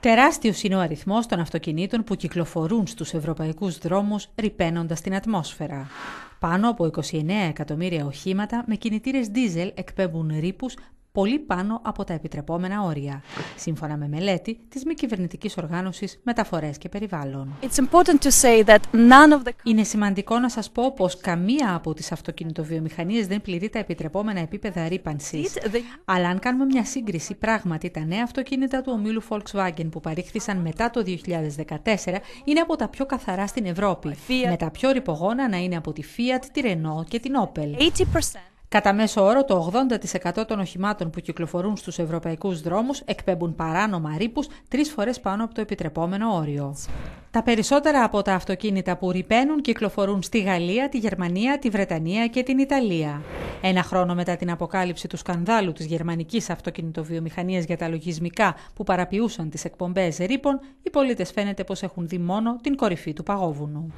Τεράστιος είναι ο αριθμός των αυτοκινήτων που κυκλοφορούν στους ευρωπαϊκούς δρόμους ρηπαίνοντας την ατμόσφαιρα. Πάνω από 29 εκατομμύρια οχήματα με κινητήρες δίζελ εκπέμπουν ρήπους πολύ πάνω από τα επιτρεπόμενα όρια, σύμφωνα με μελέτη της μη κυβερνητικής οργάνωσης Μεταφορές και Περιβάλλον. the... Είναι σημαντικό να σας πω πως καμία από τις αυτοκινητοβιομηχανίες δεν πληρεί τα επιτρεπόμενα επίπεδα ρήπανσης. The... Αλλά αν κάνουμε μια σύγκριση, πράγματι τα νέα αυτοκίνητα του ομίλου Volkswagen που παρήχθησαν μετά το 2014 είναι από τα πιο καθαρά στην Ευρώπη, Fiat... με τα πιο ρηπογόνα να είναι από τη Fiat, τη Renault και την Opel. 80%. Κατά μέσο όρο, το 80% των οχημάτων που κυκλοφορούν στους ευρωπαϊκούς δρόμους εκπέμπουν παράνομα ρήπους τρεις φορές πάνω από το επιτρεπόμενο όριο. Τα περισσότερα από τα αυτοκίνητα που ρηπαίνουν κυκλοφορούν στη Γαλλία, τη Γερμανία, τη Βρετανία και την Ιταλία. Ένα χρόνο μετά την αποκάλυψη του σκανδάλου της γερμανικής αυτοκινητοβιομηχανίας για τα λογισμικά που παραποιούσαν τις εκπομπές ρήπων, οι πολίτες φαίνεται πως έχουν δει μόνο την κορυφή του παγόβουνου.